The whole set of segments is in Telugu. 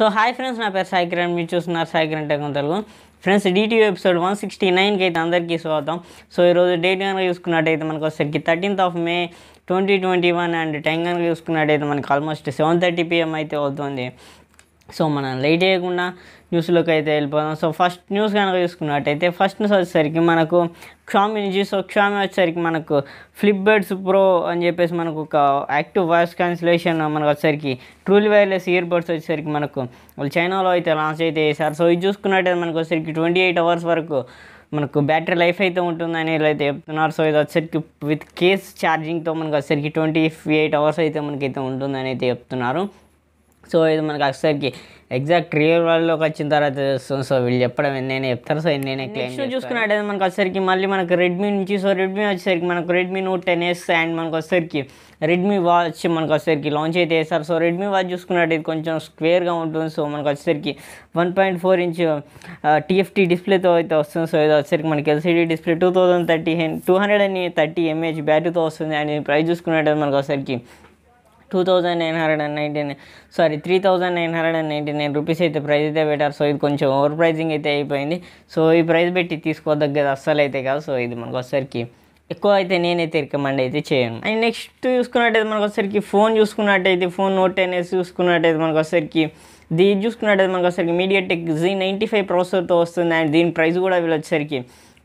సో హాయ్ ఫ్రెండ్స్ నా పేరు సాయికిరణ్ మీరు చూస్తున్నారు సాయికిరణ్ టెక్ తెలుగు ఫ్రెండ్స్ డీటీవీ ఎపిసోడ్ వన్ సిక్స్టీ నైన్కి అయితే అందరికీ స్వాగతం సో ఈరోజు డేట్ కనుక చూసుకున్నట్టయితే మనకు వచ్చేసరికి thirteenth of May twenty twenty one and ten కనుక చూసుకున్నట్టయితే మనకి ఆల్మోస్ట్ సెవెన్ థర్టీ పిఎం అయితే అవుతుంది సో మనం లేట్ చేయకుండా న్యూస్లోకి అయితే వెళ్ళిపోదాం సో ఫస్ట్ న్యూస్ కనుక చూసుకున్నట్టయితే ఫస్ట్ న్యూస్ వచ్చేసరికి మనకు క్షామి నుంచి సో క్షామి వచ్చేసరికి మనకు ఫ్లిప్ ఫ్లిప్బర్డ్స్ ప్రో అని చెప్పేసి మనకు ఒక యాక్టివ్ వాయిస్ క్యాన్సిలేషన్ మనకు వచ్చేసరికి ట్రూలీ వైర్లెస్ ఇయర్ బడ్స్ వచ్చేసరికి మనకు వాళ్ళు చైనాలో అయితే లాంచ్ అయితే చేశారు సో ఇది చూసుకున్నట్టయితే మనకు వచ్చేసరికి ట్వంటీ ఎయిట్ అవర్స్ వరకు మనకు బ్యాటరీ లైఫ్ అయితే ఉంటుందని అయితే చెప్తున్నారు సో ఇది వచ్చేసరికి విత్ కేస్ ఛార్జింగ్తో మనకు వచ్చేసరికి ట్వంటీ ఎయిట్ అవర్స్ అయితే మనకైతే ఉంటుందని అయితే చెప్తున్నారు సో ఇది మనకు అక్సర్కి ఎగ్జాక్ట్ రియల్ వరల్డ్లోకి వచ్చిన తర్వాత తెలుస్తుంది సో వీళ్ళు చెప్పడం ఎన్నైనా చెప్తారు సో ఎన్నైనా క్లెయిమ్ చూసుకున్నట్టయితే మనకు వచ్చేసరికి మళ్ళీ మనకు రెడ్మీ నుంచి సో రెడ్మీ వచ్చేసరికి మనకు Redmi Note ten S and మనకు వచ్చేసరికి రెడ్మీ వాచ్ మనకు వచ్చేసరికి లాంచ్ అయితే వేస్తారు సో రెడ్మీ వాచ్ చూసుకున్నట్టయితే కొంచెం స్క్వేర్గా ఉంటుంది సో మనకు వచ్చేసరికి one point four inch TFT డిస్ప్లేతో అయితే వస్తుంది సో ఇది వచ్చేసరికి మనకి LCD display two thousand thirty two hundred and thirty mAh బ్యాటరీతో వస్తుంది అండ్ ప్రైస్ చూసుకున్నట్టయితే మనకు వచ్చేసరికి two thousand nine hundred and ninety nine sorry three thousand nine hundred and ninety nine rupees అయితే ప్రైస్ అయితే పెట్టారు సో ఇది కొంచెం ఓవర్ ప్రైజింగ్ అయితే అయిపోయింది సో ఈ ప్రైస్ పెట్టి తీసుకోదగ్గది అస్సలు అయితే కాదు సో ఇది మనకు ఒకసారికి ఎక్కువ అయితే నేనైతే రికమెండ్ అయితే చేయను అండ్ నెక్స్ట్ చూసుకున్నట్టయితే మనకు ఒకసారికి ఫోన్ చూసుకున్నట్టయితే ఫోన్ నోట్ టెన్ ఎస్ చూసుకున్నట్టయితే మనకు ఒకసారికి దీన్ని చూసుకున్నట్టయితే మనకు ఒకసారికి MediaTek G ninety five ప్రాసెసర్తో వస్తుంది అండ్ దీని ప్రైస్ కూడా వీళ్ళు వచ్చేసరికి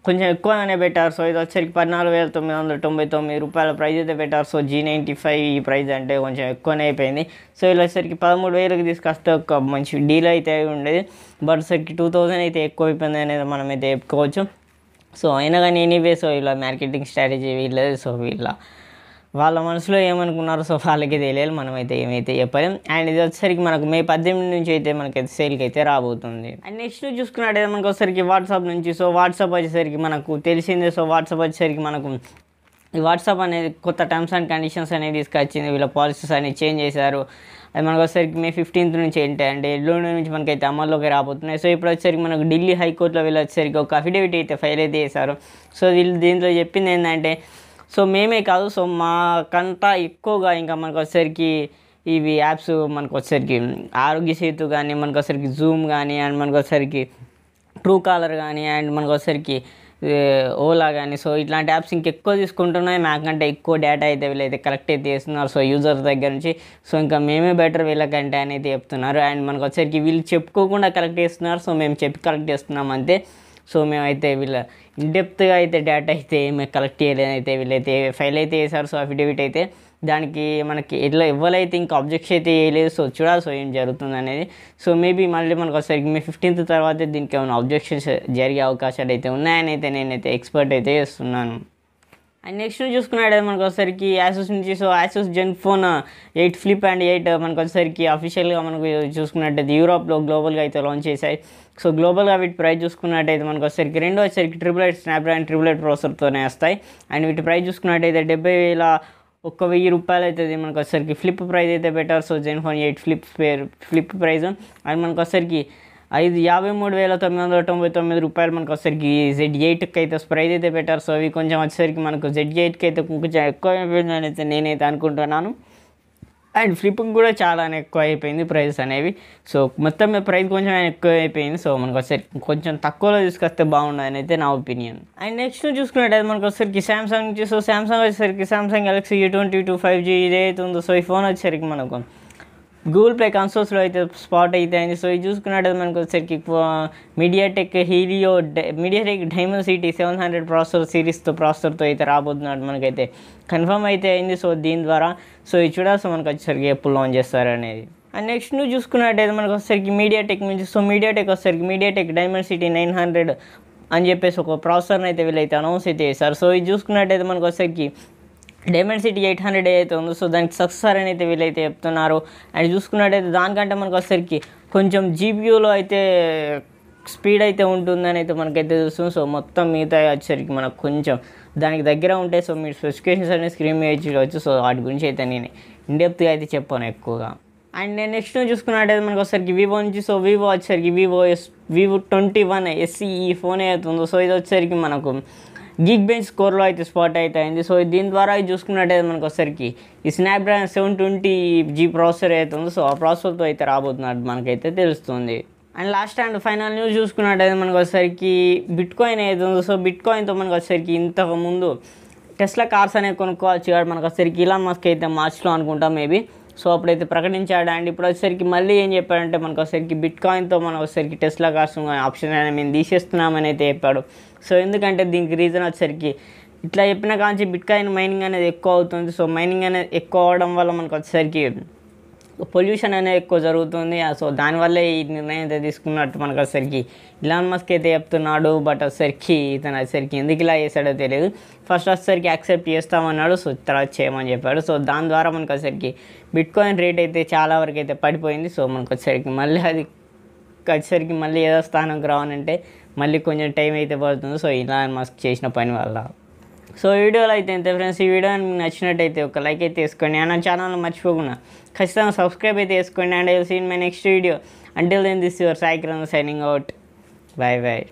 కొంచెం ఎక్కువగానే పెట్టారు సో ఇది వచ్చరికి పద్నాలుగు వేల తొమ్మిది వందల తొంభై తొమ్మిది రూపాయల ప్రైజ్ అయితే పెట్టారు సో జీ నైంటీ ఫైవ్ ఈ ప్రైజ్ అంటే కొంచెం ఎక్కువనే అయిపోయింది సో ఇలా వచ్చరికి పదమూడు వేలకు తీసుకొస్తే ఒక మంచి డీల్ అయితే ఉండేది బట్ సరికి టూ థౌజండ్ అయితే ఎక్కువ అయిపోయింది అనేది మనం అయితే చెప్పుకోవచ్చు సో అయినా కానీ ఎనీవే సో ఇలా మార్కెటింగ్ స్ట్రాటజీ వీళ్ళది సో వీళ్ళ వాళ్ళ మనసులో ఏమనుకున్నారో సో వాళ్ళకి తెలియాలి మనమైతే ఏమైతే చెప్పలేం అండ్ ఇది వచ్చేసరికి మనకు మే పద్దెనిమిది నుంచి అయితే మనకైతే సేల్కి అయితే రాబోతుంది అండ్ నెక్స్ట్ చూసుకున్నట్టయితే మనకు వచ్చేసరికి వాట్సాప్ నుంచి సో వాట్సాప్ వచ్చేసరికి మనకు తెలిసిందే సో వాట్సాప్ వచ్చేసరికి మనకు ఈ వాట్సాప్ అనేది కొత్త టర్మ్స్ అండ్ కండిషన్స్ అనేవి తీసుకొచ్చింది వీళ్ళ పాలసీస్ అనేవి చేంజ్ చేశారు అది మనకు వచ్చేసరికి మే ఫిఫ్టీన్త్ నుంచి ఏంటి అంటే ఎల్లుండి నుంచి మనకైతే అమల్లోకి రాబోతున్నాయి సో ఇప్పుడు వచ్చేసరికి మనకు ఢిల్లీ హైకోర్టులో వీళ్ళు వచ్చేసరికి ఒక అఫిడవిట్ అయితే ఫైల్ అయితే చేశారు సో వీళ్ళు దీంట్లో చెప్పింది ఏంటంటే సో మేమే కాదు సో మాకంతా ఎక్కువగా ఇంకా మనకు వచ్చేసరికి ఇవి యాప్స్ మనకు వచ్చేసరికి ఆరోగ్య సేతు కానీ మనకు వచ్చేసరికి జూమ్ కానీ అండ్ మనకు వచ్చేసరికి ట్రూ కాలర్ కానీ అండ్ మనకు వచ్చేసరికి ఓలా కానీ సో ఇట్లాంటి యాప్స్ ఇంకెక్కువ తీసుకుంటున్నాయి మాకంటే ఎక్కువ డేటా అయితే వీళ్ళైతే కలెక్ట్ అయితే చేస్తున్నారు సో యూజర్స్ దగ్గర నుంచి సో ఇంకా మేమే బెటర్ వీళ్ళకంటే అనేది చెప్తున్నారు అండ్ మనకు వచ్చేసరికి వీళ్ళు చెప్పుకోకుండా కలెక్ట్ చేస్తున్నారు సో మేము చెప్పి కలెక్ట్ చేస్తున్నాం అంతే సో మేమైతే వీళ్ళ డెప్త్గా అయితే డేటా అయితే మేము కలెక్ట్ చేయలేదు అయితే వీళ్ళైతే ఫైల్ అయితే వేశారు సో అఫిడేవిట్ అయితే దానికి మనకి ఎట్లా ఇవ్వలైతే ఇంకా అబ్జెక్ట్స్ అయితే వేయలేదు సో చూడాలి సో ఏం జరుగుతుంది అనేది సో మేబీ మళ్ళీ మనకు ఒకసారి మే ఫిఫ్టీన్త్ తర్వాత దీనికి ఏమైనా అబ్జెక్షన్స్ జరిగే అవకాశాలు అయితే ఉన్నాయని అయితే నేనైతే ఎక్స్పర్ట్ అయితే చేస్తున్నాను అండ్ నెక్స్ట్ చూసుకున్నాడు మనకు వచ్చేసరికి యాసోస్ నుంచి so Asus Zenfone eight flip and eight మనకు వచ్చేసరికి అఫీషియల్గా మనకు చూసుకున్నట్టయితే యూరోప్లో గ్లోబల్గా అయితే లాంచ్ చేశాయి సో గ్లోబల్గా వీటి ప్రైస్ చూసుకున్నట్టయితే మనకు వచ్చేసరికి రెండో వచ్చేసరికి triple eight Snapdragon triple eight ప్రాసెసర్తోనే వస్తాయి అండ్ వీటి ప్రైస్ చూసుకున్నట్టయితే డెబ్బై వేల ఒక్క వెయ్యి రూపాయలు అవుతుంది మనకు వచ్చేసరికి ఫ్లిప్ ప్రైస్ అయితే better so Zenfone eight flip flip price and మనకు వచ్చేసరికి ఐదు యాభై మూడు వేల తొమ్మిది వందల తొంభై తొమ్మిది రూపాయలు మనకు వచ్చేసరికి జెడ్ ఎయిట్కి అయితే స్ప్రైజ్ అయితే పెట్టారు సో ఇవి కొంచెం వచ్చేసరికి మనకు జెడ్ ఎయిట్కి అయితే కొంచెం ఎక్కువ అయిపోయిందని అయితే నేనైతే అనుకుంటున్నాను అండ్ ఫ్లిప్పింగ్ కూడా చాలా ఎక్కువ అయిపోయింది ప్రైస్ అనేవి సో మొత్తం ప్రైస్ కొంచెం ఎక్కువ అయిపోయింది సో మనకు వచ్చేసరికి కొంచెం తక్కువలో తీసుకొస్తే అని అయితే నా ఒపీనియన్ అండ్ నెక్స్ట్ చూసుకున్నట్టయితే మనకు వచ్చేసరికి సామ్సంగ్ నుంచి సో సామ్సంగ్ వచ్చేసరికి Samsung Galaxy E twenty two five G అయితే ఉందో సో ఈ ఫోన్ వచ్చేసరికి మనకు గూగుల్ ప్లే కన్సోల్స్లో అయితే స్పాట్ అయితే అయింది సో ఇది చూసుకున్నట్టు మనకు వచ్చేసరికి MediaTek Helio MediaTek Dimensity seven hundred processor సిరీస్తో ప్రాసెసర్తో అయితే రాబోతున్నాడు మనకైతే కన్ఫర్మ్ అయితే అయింది సో దీని ద్వారా సో ఇది చూడాల్సి మనకు వచ్చేసరికి ఎప్పుడు లాంచ్ చేస్తారనేది అండ్ నెక్స్ట్ నువ్వు చూసుకున్నట్టయితే మనకు వచ్చేసరికి మీడియాటెక్ నుంచి సో మీడియాటెక్ వచ్చేసరికి MediaTek Dimensity nine hundred అని చెప్పేసి ఒక ప్రాసెసర్ని అయితే వీళ్ళైతే అనౌన్స్ అయితే చేశారు సో ఇది చూసుకున్నట్టయితే మనకు వచ్చేసరికి డైమండ్ సిటీ ఎయిట్ హండ్రెడ్ అయితే ఉందో సో దానికి సక్సెసర్ అని అయితే వీళ్ళైతే చెప్తున్నారు అండ్ చూసుకున్నట్టయితే దానికంటే మనకు వచ్చేసరికి కొంచెం జీబీయూలో అయితే స్పీడ్ అయితే ఉంటుందని అయితే మనకైతే చూస్తుంది సో మొత్తం మిగతా వచ్చేసరికి మనకు కొంచెం దానికి దగ్గర ఉంటాయి సో మీరు స్పెసిఫికేషన్స్ అనేది స్క్రీన్ మీద చూడవచ్చు సో వాటి గురించి అయితే నేను ఇండెప్త్గా అయితే చెప్పాను ఎక్కువగా అండ్ నేను నెక్స్ట్ చూసుకున్నట్టయితే మనకు వచ్చేసరికి వివో నుంచి సో వివో వచ్చేసరికి Vivo S Vivo twenty one SC ఈ ఫోన్ అవుతుందో సో ఇది వచ్చేసరికి మనకు గిగ్ బెంచ్ స్కోర్లో అయితే స్పాట్ అయితే అయింది సో దీని ద్వారా చూసుకున్నట్టయితే మనకు ఒకసారికి ఈ Snapdragon seven twenty G processor అయితే ఉందో సో ఆ ప్రాసెసర్తో అయితే రాబోతున్నట్టు మనకైతే తెలుస్తుంది and last and final news చూసుకున్నట్టయితే మనకు ఒకసారికి బిట్ కాయిన్ అయితే ఉందో సో బిట్ కాయిన్తో మనకు ఒకసారికి ఇంతకు ముందు టెస్లా కార్స్ అనేవి కొనుక్కోవచ్చు మనకు ఒకసారికి ఇలా మస్క్ అయితే మార్చ్లో అనుకుంటాం మేబీ సో అప్పుడైతే ప్రకటించాడు అండ్ ఇప్పుడు వచ్చేసరికి మళ్ళీ ఏం చెప్పాడంటే మనకు వచ్చేసరికి బిట్ కాయిన్తో మనం వచ్చేసరికి టెస్లా కాస్ట్ ఆప్షన్ అయినా మేము తీసేస్తున్నామని అయితే చెప్పాడు సో ఎందుకంటే దీనికి రీజన్ వచ్చేసరికి ఇట్లా చెప్పిన కాంచి బిట్ కాయిన్ మైనింగ్ అనేది ఎక్కువ అవుతుంది సో మైనింగ్ అనేది ఎక్కువ అవడం వల్ల మనకు వచ్చేసరికి పొల్యూషన్ అనేది ఎక్కువ జరుగుతుంది సో దానివల్లే ఈ నిర్ణయం అయితే తీసుకున్నట్టు మనకు అసలుకి ఇలాన్ మస్క్ అయితే చెప్తున్నాడు బట్ అసరికి ఇతను అసరికి ఎందుకు ఇలా చేశాడో తెలియదు ఫస్ట్ వచ్చేసరికి యాక్సెప్ట్ చేస్తామన్నాడు సో తర్వాత చేయమని చెప్పాడు సో దాని ద్వారా మనకు వచ్చేసరికి బిట్కాయిన్ రేట్ అయితే చాలా వరకు అయితే పడిపోయింది సో మనకు వచ్చేసరికి మళ్ళీ అది వచ్చేసరికి మళ్ళీ ఏదో స్థానంకి రావాలంటే మళ్ళీ కొంచెం టైం అయితే పడుతుంది సో ఇలాన్ మస్క్ చేసిన పని వల్ల సో వీడియోలో అయితే ఎంత ఫ్రెండ్స్ ఈ వీడియో మీకు నచ్చినట్టయితే ఒక లైక్ అయితే వేసుకోండి నా ఛానల్ మర్చిపోకుండా ఖచ్చితంగా సబ్స్క్రైబ్ అయితే వేసుకోండి and seen my next video until then this your Saikiran signing out bye bye